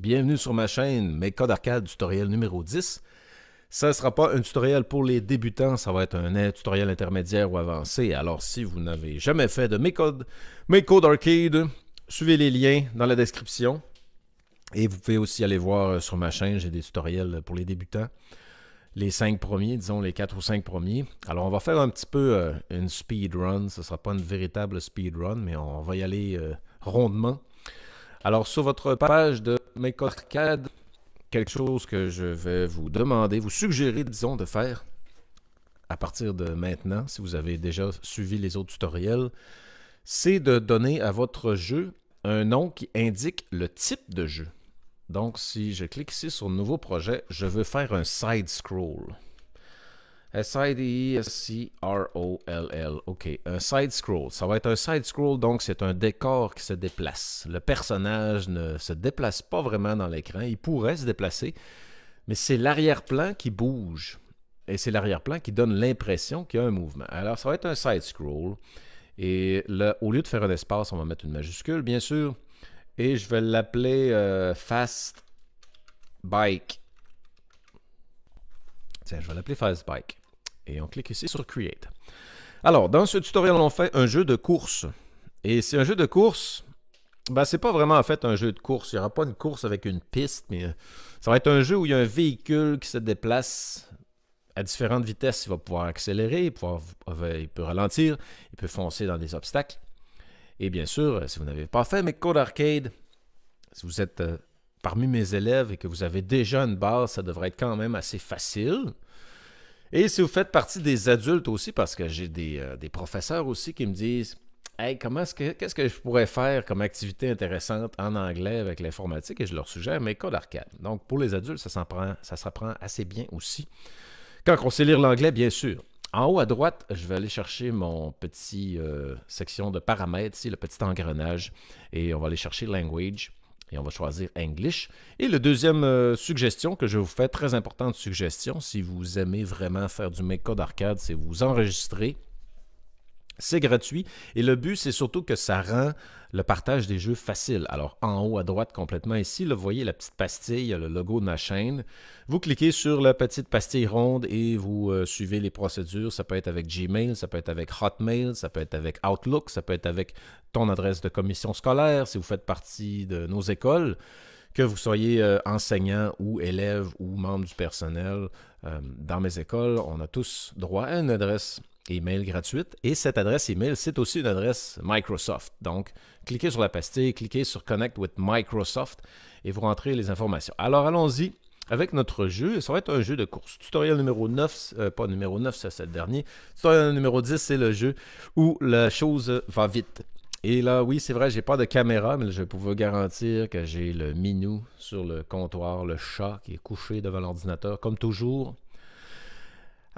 Bienvenue sur ma chaîne, mes codes arcade tutoriel numéro 10. Ça ne sera pas un tutoriel pour les débutants, ça va être un tutoriel intermédiaire ou avancé. Alors si vous n'avez jamais fait de mes codes, mes arcade, suivez les liens dans la description. Et vous pouvez aussi aller voir euh, sur ma chaîne, j'ai des tutoriels pour les débutants. Les 5 premiers, disons les 4 ou 5 premiers. Alors on va faire un petit peu euh, une speedrun, Ce ne sera pas une véritable speedrun, mais on va y aller euh, rondement. Alors, sur votre page de Arcade, quelque chose que je vais vous demander, vous suggérer, disons, de faire à partir de maintenant, si vous avez déjà suivi les autres tutoriels, c'est de donner à votre jeu un nom qui indique le type de jeu. Donc, si je clique ici sur Nouveau projet, je veux faire un side-scroll. Euh, S-I-D-E-S-C-R-O-L-L. E, OK. Un side-scroll. Ça va être un side-scroll, donc c'est un décor qui se déplace. Le personnage ne se déplace pas vraiment dans l'écran. Il pourrait se déplacer, mais c'est l'arrière-plan qui bouge. Et c'est l'arrière-plan qui donne l'impression qu'il y a un mouvement. Alors, ça va être un side-scroll. Et là, au lieu de faire un espace, on va mettre une majuscule, bien sûr. Et je vais l'appeler euh, Fast Bike. Tiens, je vais l'appeler Fast Bike. Et on clique ici sur Create. Alors, dans ce tutoriel, on fait un jeu de course. Et c'est un jeu de course. ce ben, c'est pas vraiment en fait un jeu de course. Il n'y aura pas une course avec une piste, mais euh, ça va être un jeu où il y a un véhicule qui se déplace à différentes vitesses. Il va pouvoir accélérer, il, euh, peut ralentir, il peut foncer dans des obstacles. Et bien sûr, euh, si vous n'avez pas fait mes cours arcade, si vous êtes parmi mes élèves et que vous avez déjà une base, ça devrait être quand même assez facile. Et si vous faites partie des adultes aussi, parce que j'ai des, euh, professeurs aussi qui me disent Hey, comment est-ce que qu'est-ce que je pourrais faire comme activité intéressante en anglais avec l'informatique? Et je leur suggère mes codes arcade. Donc pour les adultes, ça s'apprend, ça assez bien aussi. Quand on sait lire l'anglais, bien sûr. En haut à droite, je vais aller chercher mon petit euh, section de paramètres, ici, le petit engrenage, et on va aller chercher language. Et on va choisir English. Et la deuxième euh, suggestion que je vous fais, très importante suggestion, si vous aimez vraiment faire du méca d'arcade, c'est vous enregistrer c'est gratuit et le but, c'est surtout que ça rend le partage des jeux facile. Alors, en haut à droite, complètement ici, vous voyez la petite pastille, le logo de ma chaîne. Vous cliquez sur la petite pastille ronde et vous euh, suivez les procédures. Ça peut être avec Gmail, ça peut être avec Hotmail, ça peut être avec Outlook, ça peut être avec ton adresse de commission scolaire si vous faites partie de nos écoles que vous soyez euh, enseignant ou élève ou membre du personnel euh, dans mes écoles, on a tous droit à une adresse email gratuite. Et cette adresse email, c'est aussi une adresse Microsoft. Donc, cliquez sur la pastille, cliquez sur Connect with Microsoft et vous rentrez les informations. Alors, allons-y avec notre jeu. Ça va être un jeu de course. Tutoriel numéro 9, euh, pas numéro 9, c'est le dernier. Tutoriel numéro 10, c'est le jeu où la chose va vite. Et là, oui, c'est vrai, j'ai pas de caméra, mais je peux vous garantir que j'ai le minou sur le comptoir, le chat qui est couché devant l'ordinateur, comme toujours.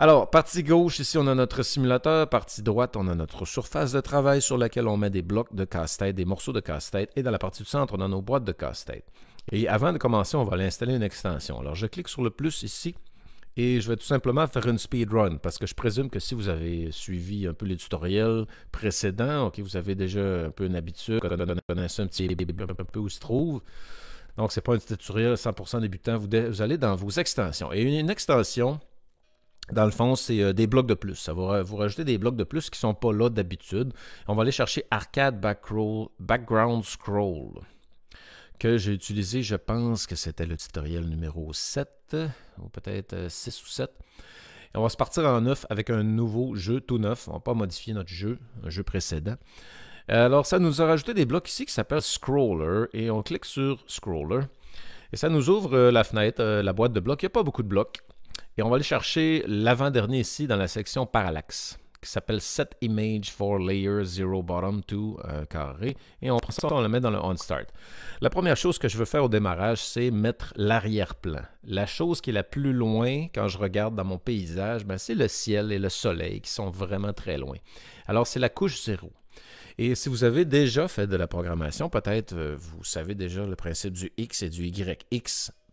Alors, partie gauche, ici, on a notre simulateur. Partie droite, on a notre surface de travail sur laquelle on met des blocs de casse-tête, des morceaux de casse-tête. Et dans la partie du centre, on a nos boîtes de casse-tête. Et avant de commencer, on va aller installer une extension. Alors, je clique sur le plus ici et je vais tout simplement faire une speedrun parce que je présume que si vous avez suivi un peu les tutoriels précédents, vous avez déjà un peu une habitude, un petit peu où se trouve. Donc, ce n'est pas un tutoriel 100% débutant. Vous, allez dans vos extensions. Et une extension, dans le fond, c'est euh, des blocs de plus. Ça va vous rajouter des blocs de plus qui ne sont pas là d'habitude. On va aller chercher Arcade Background Scroll, que j'ai utilisé, je pense que c'était le tutoriel numéro 7, ou peut-être 6 euh, ou 7. on va se partir en neuf avec un nouveau jeu tout neuf. On ne va pas modifier notre jeu, un jeu précédent. Alors, ça nous a rajouté des blocs ici qui s'appellent Scroller, et on clique sur Scroller. Et ça nous ouvre euh, la fenêtre, la boîte de blocs. Il n'y a pas beaucoup de blocs. Et on va aller chercher l'avant-dernier ici dans la section parallaxe qui s'appelle Set Image for Layer 0 Bottom 2 euh, carré. Et on prend ça, on le met dans le On Start. La première chose que je veux faire au démarrage, c'est mettre l'arrière-plan. La chose qui est la plus loin quand je regarde dans mon paysage, ben, c'est le ciel et le soleil qui sont vraiment très loin. Alors c'est la couche 0. Et si vous avez déjà fait de la programmation, peut-être euh, vous savez déjà le principe du X et du Y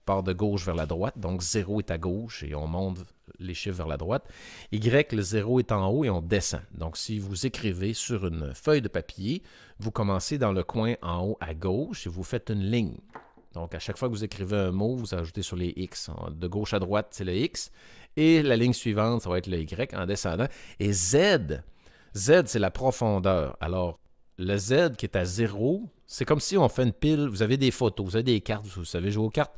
part de gauche vers la droite, donc 0 est à gauche et on monte les chiffres vers la droite. Y, le 0 est en haut et on descend. Donc si vous écrivez sur une feuille de papier, vous commencez dans le coin en haut à gauche et vous faites une ligne. Donc à chaque fois que vous écrivez un mot, vous ajoutez sur les X. De gauche à droite, c'est le X. Et la ligne suivante, ça va être le Y en descendant. Et Z, Z, c'est la profondeur. Alors, le Z qui est à 0, c'est comme si on fait une pile, vous avez des photos, vous avez des cartes, vous savez jouer aux cartes,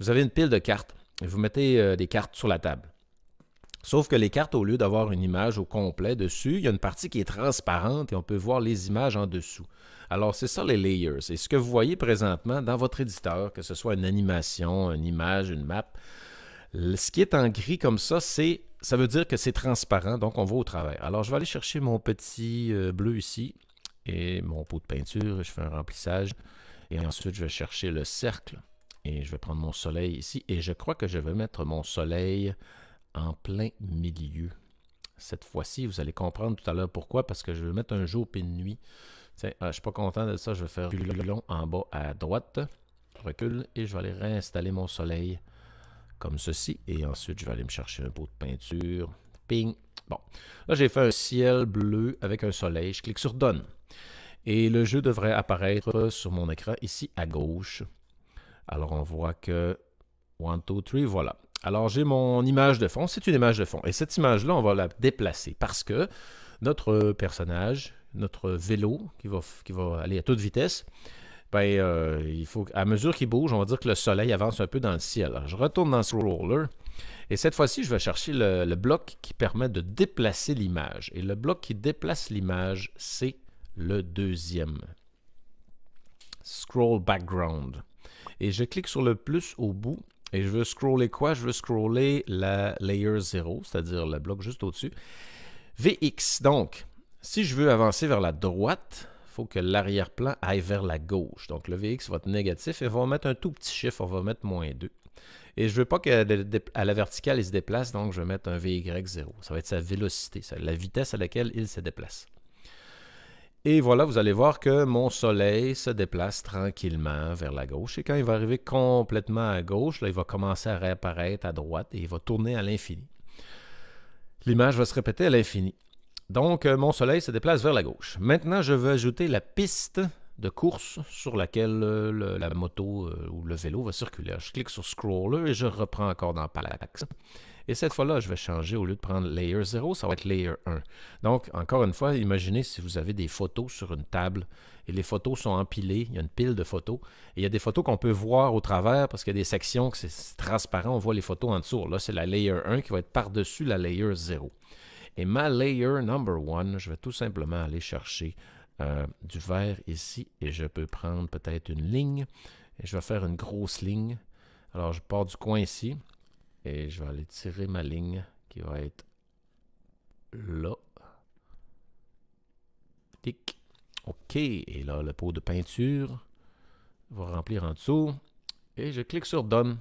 vous avez une pile de cartes, et vous mettez euh, des cartes sur la table. Sauf que les cartes, au lieu d'avoir une image au complet dessus, il y a une partie qui est transparente et on peut voir les images en dessous. Alors, c'est ça les layers. Et ce que vous voyez présentement dans votre éditeur, que ce soit une animation, une image, une map, ce qui est en gris comme ça, c'est ça veut dire que c'est transparent, donc on va au travers. Alors, je vais aller chercher mon petit euh, bleu ici et mon pot de peinture, je fais un remplissage et ensuite je vais chercher le cercle et je vais prendre mon soleil ici et je crois que je vais mettre mon soleil en plein milieu. Cette fois-ci, vous allez comprendre tout à l'heure pourquoi, parce que je vais mettre un jour puis une nuit. Ah, je ne suis pas content de ça, je vais faire plus long en bas à droite, recule et je vais aller réinstaller mon soleil comme ceci. Et ensuite, je vais aller me chercher un pot de peinture. Ping! Bon, là j'ai fait un ciel bleu avec un soleil. Je clique sur Donne. Et le jeu devrait apparaître sur mon écran ici à gauche. Alors on voit que 1, 2, 3, voilà. Alors j'ai mon image de fond, c'est une image de fond. Et cette image-là, on va la déplacer parce que notre personnage, notre vélo qui va, qui va aller à toute vitesse, ben, euh, il faut, à mesure qu'il bouge, on va dire que le soleil avance un peu dans le ciel. Alors, je retourne dans ce et cette fois-ci, je vais chercher le bloc qui permet de déplacer l'image. Et le bloc qui déplace l'image, c'est le deuxième. Scroll background. Et je clique sur le plus au bout. Et je veux scroller quoi? Je veux scroller la layer 0, c'est-à-dire le bloc juste au-dessus. VX. Donc, si je veux avancer vers la droite, il faut que l'arrière-plan aille vers la gauche. Donc, le VX va être négatif et on va mettre un tout petit chiffre. On va mettre moins 2. Et je ne veux pas qu'à la verticale, il se déplace, donc je vais mettre un VY0. Ça va être sa vélocité, la vitesse à laquelle il se déplace. Et voilà, vous allez voir que mon soleil se déplace tranquillement vers la gauche. Et quand il va arriver complètement à gauche, là, il va commencer à réapparaître à droite et il va tourner à l'infini. L'image va se répéter à l'infini. Donc, euh, mon soleil se déplace vers la gauche. Maintenant, je veux ajouter la piste de course sur laquelle euh, la moto euh, ou le vélo va circuler. Je clique sur Scroller et je reprends encore dans Parallax. Et cette fois-là, je vais changer, au lieu de prendre Layer 0, ça va être Layer 1. Donc, encore une fois, imaginez si vous avez des photos sur une table et les photos sont empilées, il y a une pile de photos, et il y a des photos qu'on peut voir au travers parce qu'il y a des sections que c'est transparent, on voit les photos en dessous. Là, c'est la Layer 1 qui va être par-dessus la Layer 0. Et ma Layer Number 1, je vais tout simplement aller chercher euh, du vert ici et je peux prendre peut-être une ligne et je vais faire une grosse ligne. Alors, je pars du coin ici. Et je vais aller tirer ma ligne qui va être là. Tic. OK. Et là, le pot de peinture va remplir en dessous. Et je clique sur Done.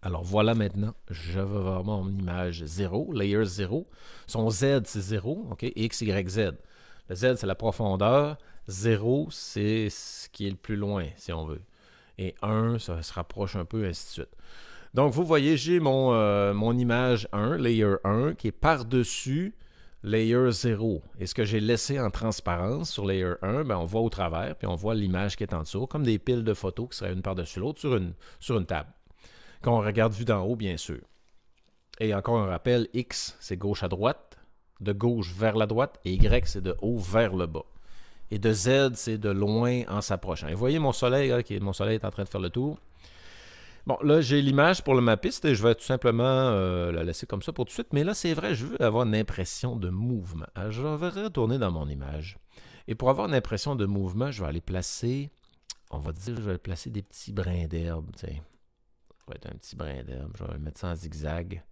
Alors voilà maintenant, je vais voir mon image 0, layer 0. Son Z, c'est 0, OK? X, Y, Z. Le Z, c'est la profondeur. 0, c'est ce qui est le plus loin, si on veut. Et 1, ça se rapproche un peu, ainsi de suite. Donc, vous voyez, j'ai mon, euh, mon image 1, layer 1, qui est par-dessus layer 0. Et ce que j'ai laissé en transparence sur layer 1, ben, on voit au travers, puis on voit l'image qui est en dessous, comme des piles de photos qui seraient une par-dessus l'autre sur une, sur une table, qu'on regarde vue d'en haut, bien sûr. Et encore un rappel, X, c'est gauche à droite, de gauche vers la droite, et Y, c'est de haut vers le bas. Et de Z, c'est de loin en s'approchant. Et vous voyez mon soleil, là, qui, mon soleil est en train de faire le tour. Bon, là, j'ai l'image pour le mapiste et je vais tout simplement euh, la laisser comme ça pour tout de suite. Mais là, c'est vrai, je veux avoir une impression de mouvement. Ah, je vais retourner dans mon image. Et pour avoir une impression de mouvement, je vais aller placer, on va dire, je vais placer des petits brins d'herbe. Ça va être un petit brin d'herbe. Je vais mettre ça en zigzag,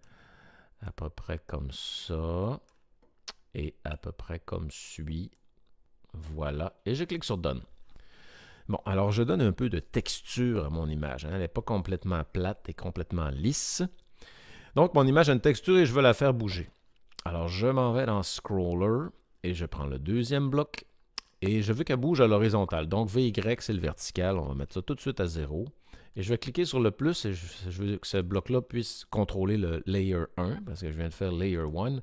à peu près comme ça. Et à peu près comme suit. Voilà. Et je clique sur Done. Bon, alors je donne un peu de texture à mon image. Hein. Elle n'est pas complètement plate et complètement lisse. Donc, mon image a une texture et je veux la faire bouger. Alors, je m'en vais dans Scroller et je prends le deuxième bloc et je veux qu'elle bouge à l'horizontale. Donc, VY, c'est le vertical. On va mettre ça tout de suite à zéro. Et je vais cliquer sur le plus et je, je veux que ce bloc-là puisse contrôler le Layer 1 parce que je viens de faire Layer 1.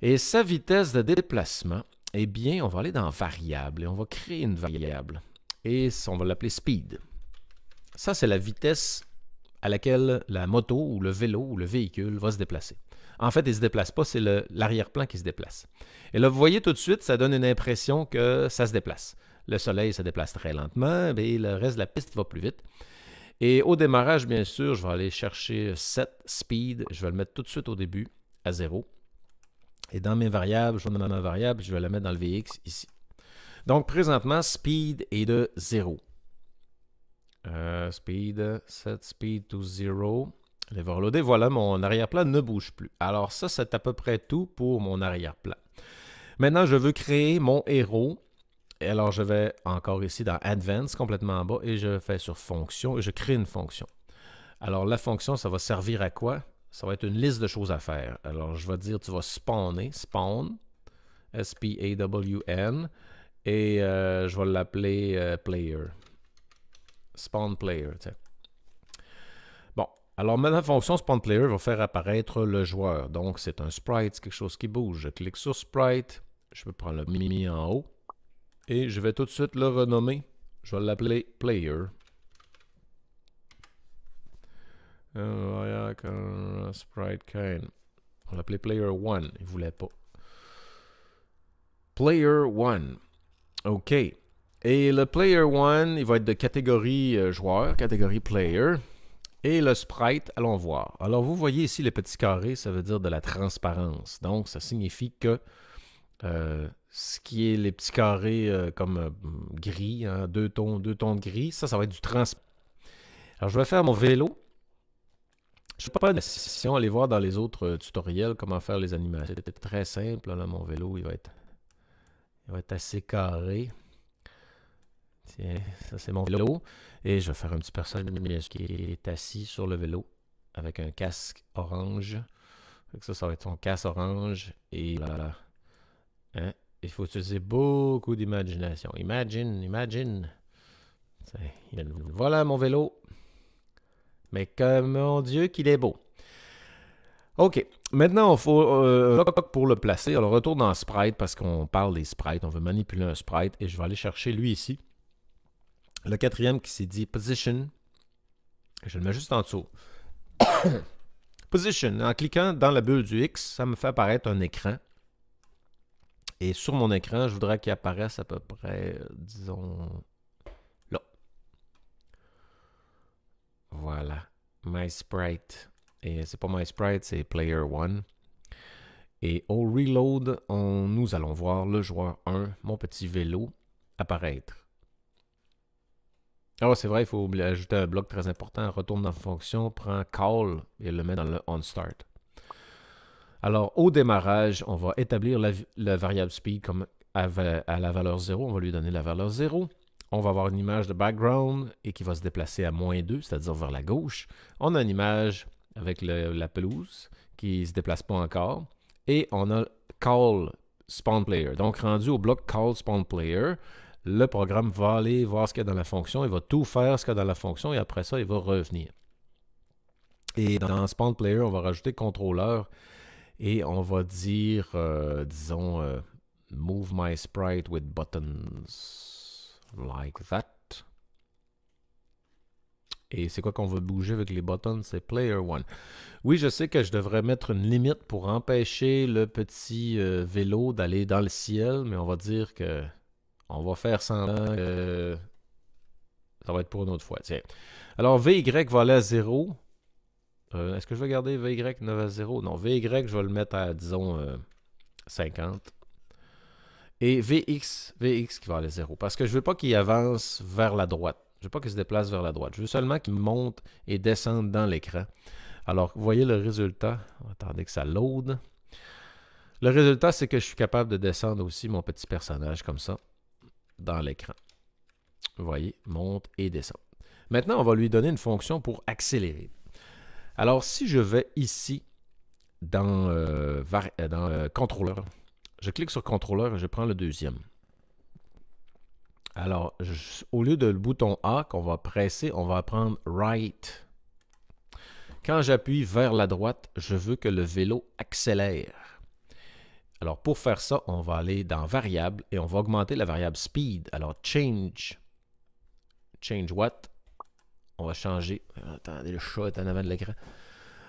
Et sa vitesse de déplacement, eh bien, on va aller dans Variable et on va créer une variable et on va l'appeler speed. Ça, c'est la vitesse à laquelle la moto ou le vélo ou le véhicule va se déplacer. En fait, il ne se déplace pas, c'est l'arrière-plan qui se déplace. Et là, vous voyez tout de suite, ça donne une impression que ça se déplace. Le soleil se déplace très lentement, mais le reste de la piste va plus vite. Et au démarrage, bien sûr, je vais aller chercher set speed. Je vais le mettre tout de suite au début à 0. Et dans mes variables, je vais dans ma variable, je vais la mettre dans le VX ici. Donc, présentement, speed est de 0. Euh, speed, set speed to 0. Les reloader. Voilà, mon arrière-plan ne bouge plus. Alors ça, c'est à peu près tout pour mon arrière-plan. Maintenant, je veux créer mon héros. Et alors, je vais encore ici dans Advanced, complètement en bas, et je fais sur Fonction, et je crée une fonction. Alors, la fonction, ça va servir à quoi? Ça va être une liste de choses à faire. Alors, je vais dire, tu vas spawner, spawn, S-P-A-W-N. Et euh, je vais l'appeler euh, player. Spawn player, sais. Bon, alors maintenant, la fonction spawn player va faire apparaître le joueur. Donc, c'est un sprite, c'est quelque chose qui bouge. Je clique sur sprite, je vais prendre le mimi en haut. Et je vais tout de suite le renommer. Je vais l'appeler player. Euh, sprite kind. On l'appelait Player 1. Il voulait pas. Player 1. OK. Et le Player One, il va être de catégorie euh, joueur, catégorie player. Et le sprite, allons voir. Alors, vous voyez ici les petits carrés, ça veut dire de la transparence. Donc, ça signifie que euh, ce qui est les petits carrés euh, comme gris, hein, deux, tons, deux tons de gris, ça, ça va être du transparent. Alors, je vais faire mon vélo. Je ne pas une session, allez voir dans les autres tutoriels comment faire les animations. C'était très simple. Là, mon vélo, il va être il va être assez carré. Tiens, ça c'est mon vélo. Et je vais faire un petit personnage qui est assis sur le vélo avec un casque orange. Ça, ça va être son casque orange. Et voilà. Hein? Il faut utiliser beaucoup d'imagination. Imagine, imagine. Voilà mon vélo. Mais comme mon Dieu qu'il est beau. OK. Maintenant, il faut euh, pour le placer. Alors, retourne dans Sprite parce qu'on parle des sprites. On veut manipuler un sprite et je vais aller chercher lui ici. Le quatrième qui s'est dit Position. Je le mets juste en dessous. position. En cliquant dans la bulle du X, ça me fait apparaître un écran. Et sur mon écran, je voudrais qu'il apparaisse à peu près, disons, là. Voilà. My Sprite. Et c'est pas sprite c'est Player 1 Et au reload, on, nous allons voir le joueur 1, mon petit vélo, apparaître. Ah, c'est vrai, il faut ajouter un bloc très important. Retourne dans fonction, prend call et le met dans le on start. Alors, au démarrage, on va établir la, variable speed comme à, à, la valeur 0. On va lui donner la valeur 0. On va avoir une image de background et qui va se déplacer à moins 2, c'est-à-dire vers la gauche. On a une image avec la pelouse qui ne se déplace pas encore. Et on a Call Spawn Player. Donc, rendu au bloc Call Spawn Player, le programme va aller voir ce qu'il y a dans la fonction, il va tout faire ce qu'il y a dans la fonction et après ça, il va revenir. Et dans Spawn Player, on va rajouter contrôleur et on va dire, euh, disons, euh, Move my sprite with buttons like that. Et c'est quoi qu'on veut bouger avec les buttons? C'est Player One. Oui, je sais que je devrais mettre une limite pour empêcher le petit euh, vélo d'aller dans le ciel, mais on va dire que on va faire semblant que ça va être pour une autre fois. Alors, VY va aller à 0. Euh, est-ce que je vais garder VY 9 à 0? Non, VY, je vais le mettre à, disons, 50. Euh, Et VX, VX qui va aller à 0. Parce que je ne veux pas qu'il avance vers la droite. Je veux pas qu'il se déplace vers la droite. Je veux seulement qu'il monte et descende dans l'écran. Alors, vous voyez le résultat. Attendez que ça load. Le résultat, c'est que je suis capable de descendre aussi mon petit personnage comme ça dans l'écran. Vous voyez, monte et descend. Maintenant, on va lui donner une fonction pour accélérer. Alors, si je vais ici dans, euh, euh, euh, contrôleur, je clique sur contrôleur et je prends le deuxième. Alors, au lieu de le bouton A qu'on va presser, on va prendre Right. Quand j'appuie vers la droite, je veux que le vélo accélère. Alors, pour faire ça, on va aller dans Variable et on va augmenter la variable Speed. Alors, Change. Change what? On va changer. Attendez, le chat est en avant de l'écran.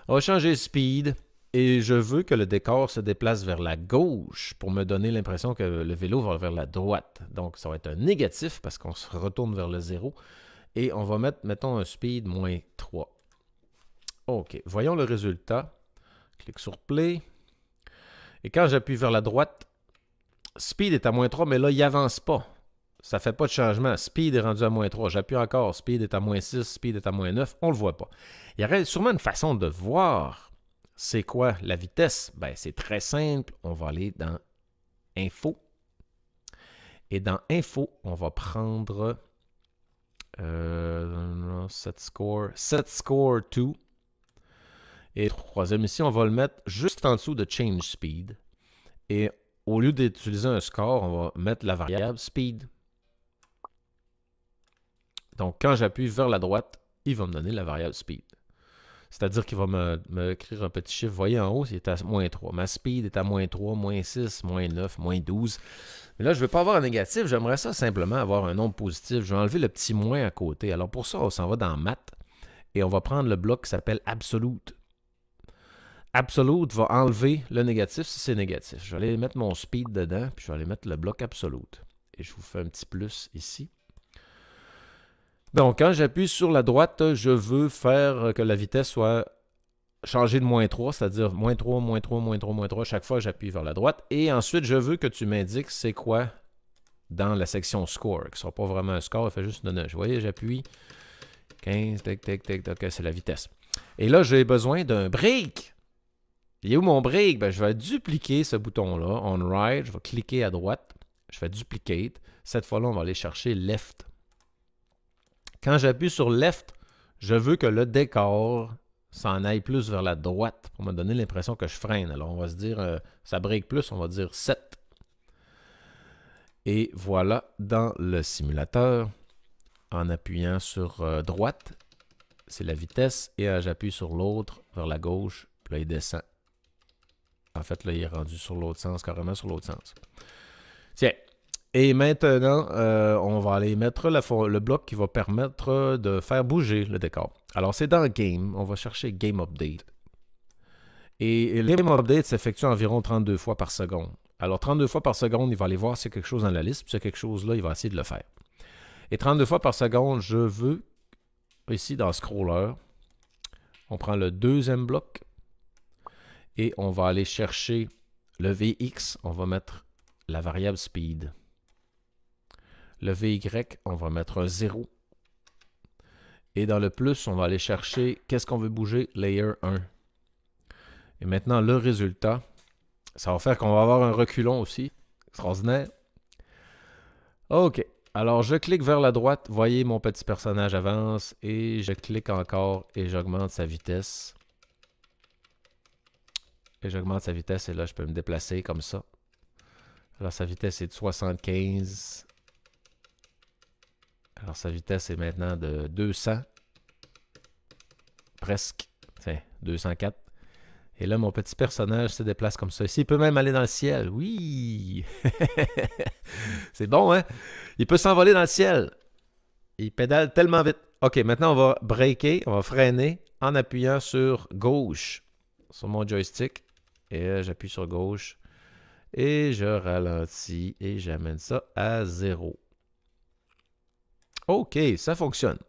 On va changer Speed et je veux que le décor se déplace vers la gauche pour me donner l'impression que le vélo va vers la droite. Donc ça va être un négatif parce qu'on se retourne vers le zéro et on va mettre, mettons, un speed moins 3. OK, voyons le résultat. Clique sur Play. Et quand j'appuie vers la droite, Speed est à moins 3, mais là, il n'avance pas. Ça ne fait pas de changement. Speed est rendu à moins 3. J'appuie encore. Speed est à moins 6. Speed est à moins 9. On ne le voit pas. Il y aurait sûrement une façon de voir c'est quoi la vitesse? Ben, c'est très simple. On va aller dans Info. Et dans Info, on va prendre setScore, euh, set score, score 2. Et troisième ici, on va le mettre juste en dessous de change speed. Et au lieu d'utiliser un score, on va mettre la variable speed. Donc quand j'appuie vers la droite, il va me donner la variable speed. C'est-à-dire qu'il va me, un petit chiffre. Vous voyez en haut, il est à moins 3. Ma speed est à moins 3, moins 6, moins 9, moins 12. Mais là, je ne veux pas avoir un négatif. J'aimerais ça simplement avoir un nombre positif. Je vais enlever le petit moins à côté. Alors pour ça, on s'en va dans mat et on va prendre le bloc qui s'appelle absolute. Absolute va enlever le négatif si c'est négatif. Je vais aller mettre mon speed dedans, puis je vais aller mettre le bloc absolute. Et je vous fais un petit plus ici. Donc, quand j'appuie sur la droite, je veux faire euh, que la vitesse soit changée de moins 3, c'est-à-dire moins 3, moins 3, moins 3, moins 3. Chaque fois, j'appuie vers la droite. Et ensuite, je veux que tu m'indiques c'est quoi dans la section score, qui ne sera pas vraiment un score, il fait juste donner. Vous voyez, j'appuie 15, tac, tac, tac, tac, c'est la vitesse. Et là, j'ai besoin d'un break. Il est où mon break? Ben, je vais dupliquer ce bouton-là, on right, je vais cliquer à droite, je fais duplicate. Cette fois-là, on va aller chercher left. Quand j'appuie sur left, je veux que le décor s'en aille plus vers la droite pour me donner l'impression que je freine. Alors, on va se dire, euh, ça break plus, on va dire 7. Et voilà, dans le simulateur, en appuyant sur euh, droite, c'est la vitesse, et euh, j'appuie sur l'autre vers la gauche, puis là, il descend. En fait, là, il est rendu sur l'autre sens, carrément sur l'autre sens. Tiens, et maintenant, euh, on va aller mettre le bloc qui va permettre de faire bouger le décor. Alors, c'est dans Game. On va chercher Game Update. Et, le Game Update s'effectue environ 32 fois par seconde. Alors, 32 fois par seconde, il va aller voir s'il y a quelque chose dans la liste. Puis, s'il y a quelque chose là, il va essayer de le faire. Et 32 fois par seconde, je veux, ici dans Scroller, on prend le deuxième bloc et on va aller chercher le VX. On va mettre la variable speed. Le VY, on va mettre un 0. Et dans le plus, on va aller chercher qu'est-ce qu'on veut bouger, layer 1. Et maintenant, le résultat, ça va faire qu'on va avoir un reculon aussi. Extraordinaire. OK. Alors, je clique vers la droite. Voyez, mon petit personnage avance. Et je clique encore et j'augmente sa vitesse. Et j'augmente sa vitesse. Et là, je peux me déplacer comme ça. Alors, sa vitesse est de 75. Alors, sa vitesse est maintenant de 200. Presque. 204. Et là, mon petit personnage se déplace comme ça. Ici, il peut même aller dans le ciel. Oui! C'est bon, hein? Il peut s'envoler dans le ciel. Il pédale tellement vite. OK, maintenant, on va breaker, on va freiner en appuyant sur gauche, sur mon joystick. Et j'appuie sur gauche. Et je ralentis et j'amène ça à zéro. OK, ça fonctionne.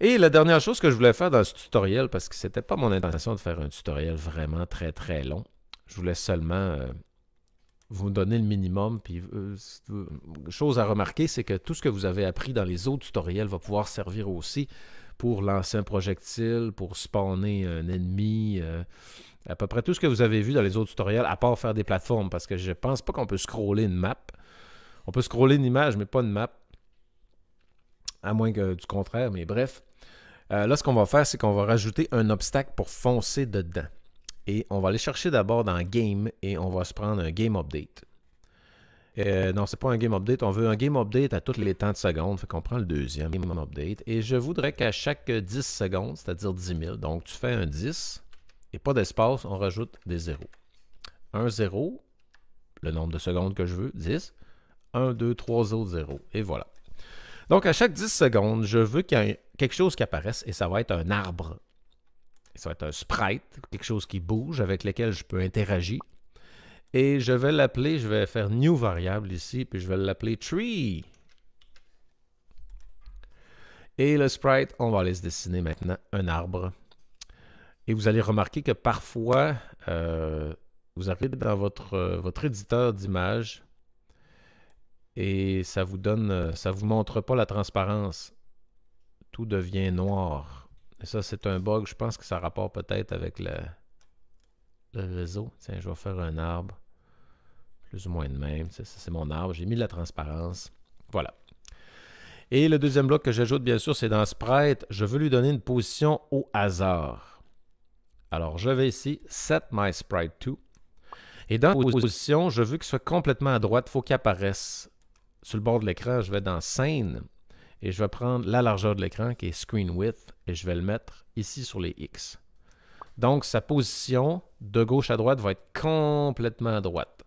Et la dernière chose que je voulais faire dans ce tutoriel, parce que ce n'était pas mon intention de faire un tutoriel vraiment très très long, je voulais seulement euh, vous donner le minimum. Puis, euh, euh, chose à remarquer, c'est que tout ce que vous avez appris dans les autres tutoriels va pouvoir servir aussi pour lancer un projectile, pour spawner un ennemi. à peu près tout ce que vous avez vu dans les autres tutoriels, à part faire des plateformes, parce que je ne pense pas qu'on peut scroller une map. On peut scroller une image, mais pas une map à moins que du contraire, mais bref. Euh, là, ce qu'on va faire, c'est qu'on va rajouter un obstacle pour foncer dedans. Et on va aller chercher d'abord dans Game et on va se prendre un Game Update. Euh, non, c'est pas un Game Update. On veut un Game Update à toutes les temps de secondes, Fait qu'on prend le deuxième Game Update. Et je voudrais qu'à chaque 10 secondes, c'est-à-dire 10 000, donc tu fais un 10 et pas d'espace, on rajoute des zéros. Un 0, le nombre de secondes que je veux, 10. 1, 2, 3 autres zéros. Et voilà. Donc, à chaque 10 secondes, je veux qu'il y ait quelque chose qui apparaisse et ça va être un arbre. Ça va être un sprite, quelque chose qui bouge avec lequel je peux interagir. Et je vais l'appeler, je vais faire new variable ici, puis je vais l'appeler tree. Et le sprite, on va aller se dessiner maintenant un arbre. Et vous allez remarquer que parfois, euh, vous arrivez dans votre, euh, votre éditeur d'image et ça vous donne, euh, ça vous montre pas la transparence. Tout devient noir. Et ça, c'est un bug. Je pense que ça rapporte peut-être avec le, réseau. Tiens, je vais faire un arbre. Plus ou moins de même. Ça, c'est mon arbre. J'ai mis de la transparence. Voilà. Et le deuxième bloc que j'ajoute, bien sûr, c'est dans Sprite. Je veux lui donner une position au hasard. Alors, je vais ici, Set My Sprite to. Et dans position, je veux qu'il soit complètement à droite. Il faut qu'il apparaisse sur le bord de l'écran, je vais dans Scène et je vais prendre la largeur de l'écran qui est Screen Width et je vais le mettre ici sur les X. Donc, sa position de gauche à droite va être complètement à droite.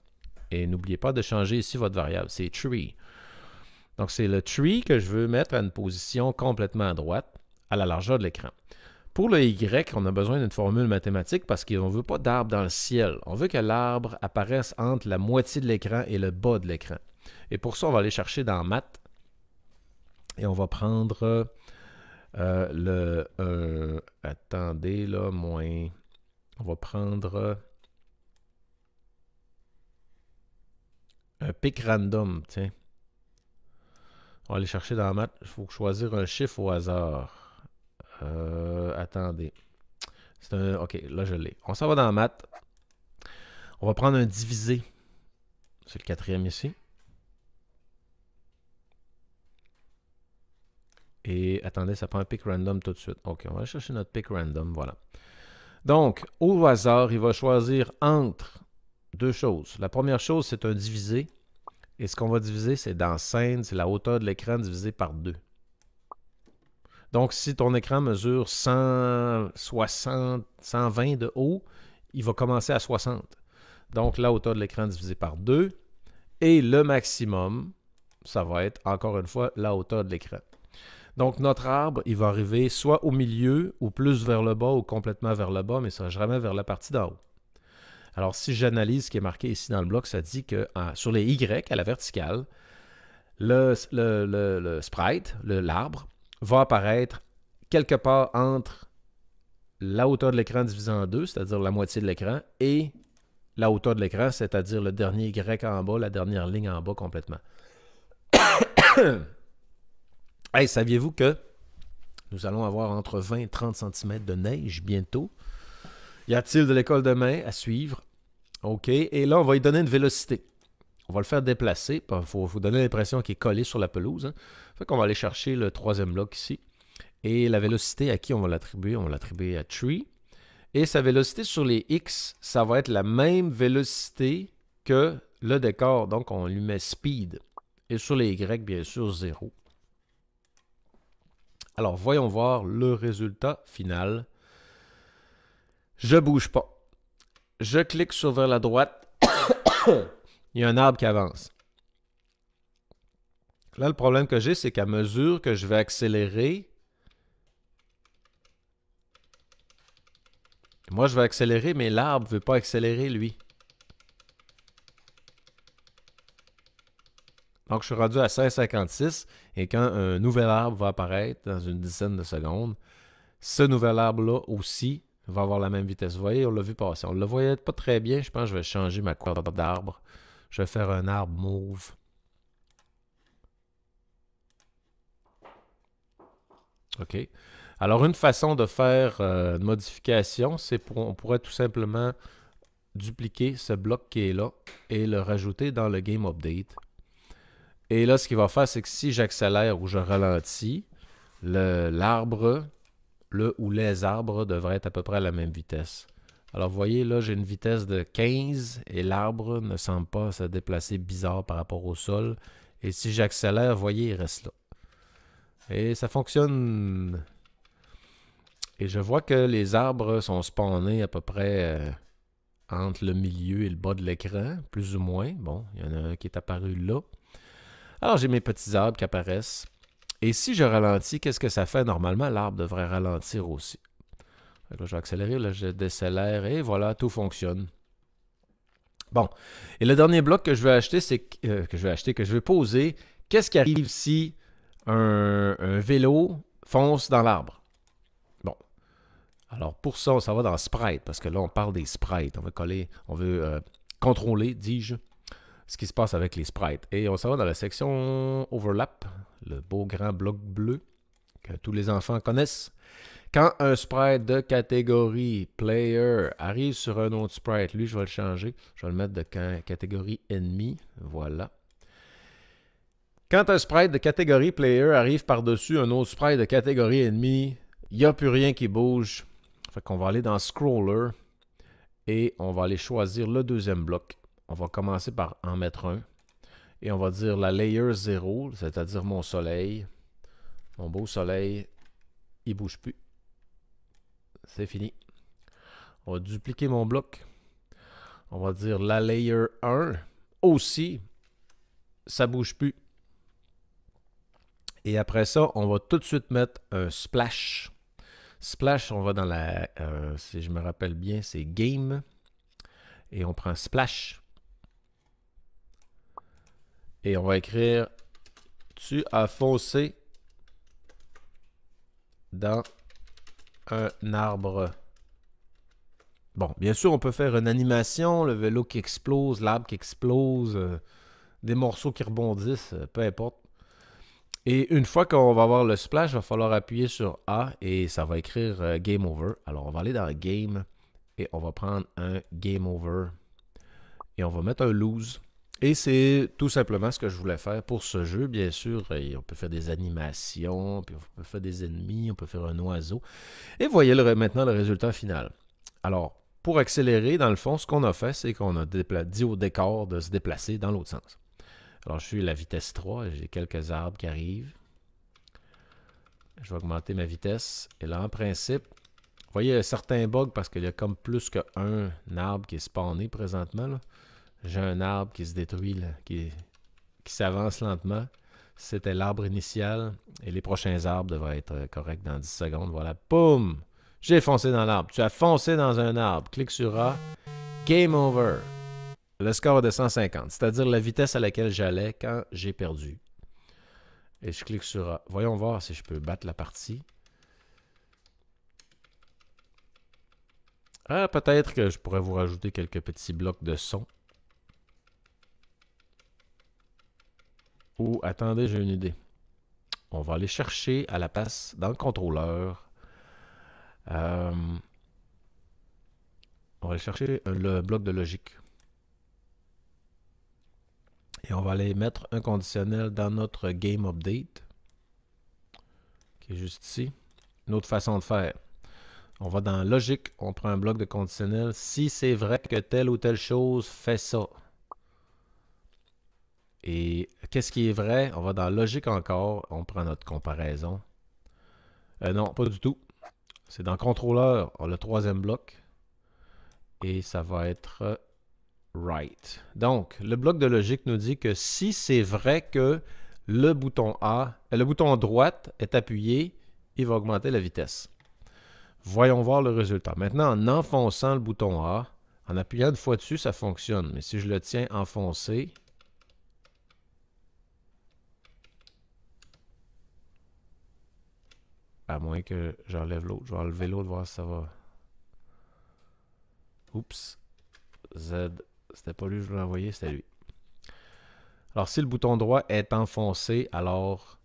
Et n'oubliez pas de changer ici votre variable, c'est Tree. Donc, c'est le Tree que je veux mettre à une position complètement à droite à la largeur de l'écran. Pour le Y, on a besoin d'une formule mathématique parce qu'on ne veut pas d'arbre dans le ciel. On veut que l'arbre apparaisse entre la moitié de l'écran et le bas de l'écran. Et pour ça, on va aller chercher dans maths et on va prendre euh, le... Euh, attendez, là, moins... On va prendre un pic random, tiens. On va aller chercher dans maths. Il faut choisir un chiffre au hasard. Euh, attendez. C'est un... OK, là, je l'ai. On s'en va dans maths. On va prendre un divisé. C'est le quatrième ici. Et attendez, ça prend un pick random tout de suite. OK, on va chercher notre pick random, voilà. Donc, au hasard, il va choisir entre deux choses. La première chose, c'est un divisé. Et ce qu'on va diviser, c'est dans scène, c'est la hauteur de l'écran divisée par 2. Donc, si ton écran mesure 160, 120 de haut, il va commencer à 60. Donc, la hauteur de l'écran divisé par 2. Et le maximum, ça va être, encore une fois, la hauteur de l'écran. Donc, notre arbre, il va arriver soit au milieu ou plus vers le bas ou complètement vers le bas, mais ça ne jamais vers la partie d'en haut. Alors, si j'analyse ce qui est marqué ici dans le bloc, ça dit que sur les Y à la verticale, le, le, le, sprite, l'arbre, va apparaître quelque part entre la hauteur de l'écran divisée en deux, c'est-à-dire la moitié de l'écran, et la hauteur de l'écran, c'est-à-dire le dernier Y en bas, la dernière ligne en bas complètement. Hey, saviez-vous que nous allons avoir entre 20 et 30 cm de neige bientôt? Y a-t-il de l'école demain à suivre? OK. Et là, on va lui donner une vélocité. On va le faire déplacer. Il faut, donner l'impression qu'il est collé sur la pelouse. On hein. Fait qu'on va aller chercher le troisième bloc ici. Et la vélocité à qui on va l'attribuer? On va l'attribuer à Tree. Et sa vélocité sur les X, ça va être la même vélocité que le décor. Donc, on lui met speed. Et sur les Y, bien sûr, 0. Alors, voyons voir le résultat final. Je bouge pas. Je clique sur vers la droite. Il y a un arbre qui avance. Là, le problème que j'ai, c'est qu'à mesure que je vais accélérer, moi, je vais accélérer, mais l'arbre ne veut pas accélérer, lui. Donc, je suis rendu à 156 et quand un nouvel arbre va apparaître dans une dizaine de secondes, ce nouvel arbre-là aussi va avoir la même vitesse. Vous voyez, on l'a vu passer. On ne le voyait pas très bien. Je pense que je vais changer ma couleur d'arbre. Je vais faire un arbre mauve. OK. Alors, une façon de faire euh, une modification, c'est qu'on pourrait tout simplement dupliquer ce bloc qui est là et le rajouter dans le Game Update. Et là, ce qu'il va faire, c'est que si j'accélère ou je ralentis, l'arbre, le, ou les arbres devraient être à peu près à la même vitesse. Alors, vous voyez, là, j'ai une vitesse de 15 et l'arbre ne semble pas se déplacer bizarre par rapport au sol. Et si j'accélère, vous voyez, il reste là. Et ça fonctionne. Et je vois que les arbres sont spawnés à peu près euh, entre le milieu et le bas de l'écran, plus ou moins. Bon, il y en a un qui est apparu là. Alors j'ai mes petits arbres qui apparaissent. Et si je ralentis, qu'est-ce que ça fait? Normalement, l'arbre devrait ralentir aussi. Là, je vais accélérer, là, je décélère et voilà, tout fonctionne. Bon. Et le dernier bloc que je vais acheter, c'est que euh, je vais acheter, que je vais poser. Qu'est-ce qui arrive si un, vélo fonce dans l'arbre? Bon. Alors pour ça, on s'en va dans Sprite, parce que là, on parle des sprites. On veut coller, on veut euh, contrôler, dis-je, ce qui se passe avec les sprites. Et on s'en va dans la section overlap, le beau grand bloc bleu que tous les enfants connaissent. Quand un sprite de catégorie player arrive sur un autre sprite, lui, je vais le changer. Je vais le mettre de catégorie ennemi. Voilà. Quand un sprite de catégorie player arrive par-dessus un autre sprite de catégorie ennemi, il n'y a plus rien qui bouge. Fait qu'on va aller dans Scroller et on va aller choisir le deuxième bloc on va commencer par en mettre un. Et on va dire la layer 0, c'est-à-dire mon soleil. Mon beau soleil, il bouge plus. C'est fini. On va dupliquer mon bloc. On va dire la layer 1 aussi, ça bouge plus. Et après ça, on va tout de suite mettre un splash. Splash, on va dans la, euh, si je me rappelle bien, c'est game. Et on prend splash. Et on va écrire Tu as foncé dans un arbre. Bon, bien sûr, on peut faire une animation, le vélo qui explose, l'arbre qui explose, euh, des morceaux qui rebondissent, euh, peu importe. Et une fois qu'on va avoir le splash, il va falloir appuyer sur A et ça va écrire euh, Game Over. Alors, on va aller dans Game et on va prendre un Game Over et on va mettre un Lose. Et c'est tout simplement ce que je voulais faire pour ce jeu, bien sûr. on peut faire des animations, puis on peut faire des ennemis, on peut faire un oiseau. Et voyez le, maintenant le résultat final. Alors, pour accélérer, dans le fond, ce qu'on a fait, c'est qu'on a dit au décor de se déplacer dans l'autre sens. Alors, je suis à la vitesse 3, j'ai quelques arbres qui arrivent. Je vais augmenter ma vitesse. Et là, en principe, vous voyez, certains bugs parce qu'il y a comme plus qu'un arbre qui est spawné présentement j'ai un arbre qui se détruit, qui, qui s'avance lentement. C'était l'arbre initial et les prochains arbres devraient être euh, corrects dans 10 secondes. Voilà, boum! J'ai foncé dans l'arbre. Tu as foncé dans un arbre. Clique sur A. Game over. Le score de 150, c'est-à-dire la vitesse à laquelle j'allais quand j'ai perdu. Et je clique sur A. Voyons voir si je peux battre la partie. Ah, peut-être que je pourrais vous rajouter quelques petits blocs de son Ou attendez, j'ai une idée. On va aller chercher à la place dans le contrôleur. Euh, on va aller chercher le bloc de logique. Et on va aller mettre un conditionnel dans notre game update. Qui est juste ici. Une autre façon de faire. On va dans logique, on prend un bloc de conditionnel. Si c'est vrai que telle ou telle chose fait ça, et qu'est-ce qui est vrai? On va dans logique encore. On prend notre comparaison. Euh, non, pas du tout. C'est dans contrôleur, le troisième bloc. Et ça va être euh, right. Donc, le bloc de logique nous dit que si c'est vrai que le bouton A, euh, le bouton droite est appuyé, il va augmenter la vitesse. Voyons voir le résultat. Maintenant, en enfonçant le bouton A, en appuyant une fois dessus, ça fonctionne. Mais si je le tiens enfoncé, À moins que j'enlève l'autre. Je vais enlever l'autre, voir si ça va. Oups. Z. C'était pas lui que je voulais envoyer, c'était lui. Alors, si le bouton droit est enfoncé, alors...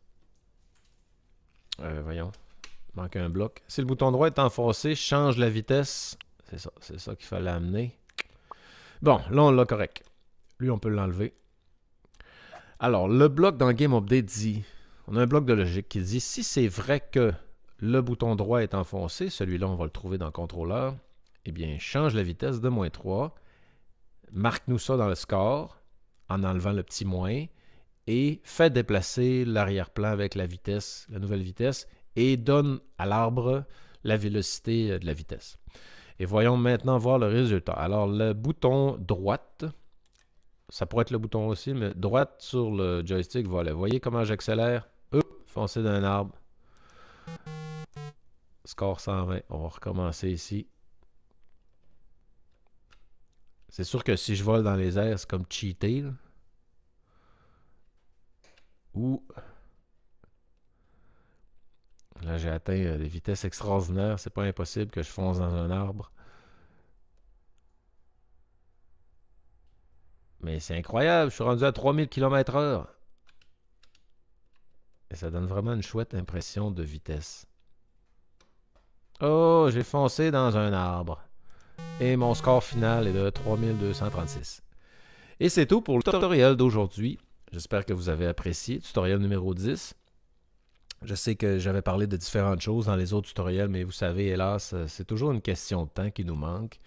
Euh, voyons. Il manque un bloc. Si le bouton droit est enfoncé, change la vitesse. C'est ça, c'est ça qu'il fallait amener. Bon, là, on l'a correct. Lui, on peut l'enlever. Alors, le bloc dans Game Update dit... On a un bloc de logique qui dit si c'est vrai que le bouton droit est enfoncé, celui-là on va le trouver dans le contrôleur. Eh bien, change la vitesse de moins 3, marque-nous ça dans le score en enlevant le petit moins et fais déplacer l'arrière-plan avec la vitesse, la nouvelle vitesse et donne à l'arbre la vélocité euh, de la vitesse. Et voyons maintenant voir le résultat. Alors, le bouton droite, ça pourrait être le bouton aussi, mais droite sur le joystick, voilà. Voyez comment j'accélère. foncé dans un arbre. Score 120. On va recommencer ici. C'est sûr que si je vole dans les airs, c'est comme cheaté. Ou... Là, j'ai atteint euh, des vitesses extraordinaires. C'est pas impossible que je fonce dans un arbre. Mais c'est incroyable, je suis rendu à 3000 km/h. Et ça donne vraiment une chouette impression de vitesse. Oh, j'ai foncé dans un arbre. Et mon score final est de 3236. Et c'est tout pour le tutoriel d'aujourd'hui. J'espère que vous avez apprécié. Tutoriel numéro 10. Je sais que j'avais parlé de différentes choses dans les autres tutoriels, mais vous savez, hélas, euh, c'est toujours une question de temps qui nous manque.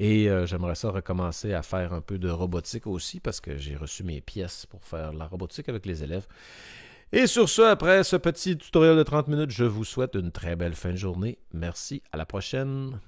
Et euh, j'aimerais ça recommencer à faire un peu de robotique aussi, parce que j'ai reçu mes pièces pour faire la robotique avec les élèves. Et sur ce, après ce petit tutoriel de 30 minutes, je vous souhaite une très belle fin de journée. Merci, à la prochaine.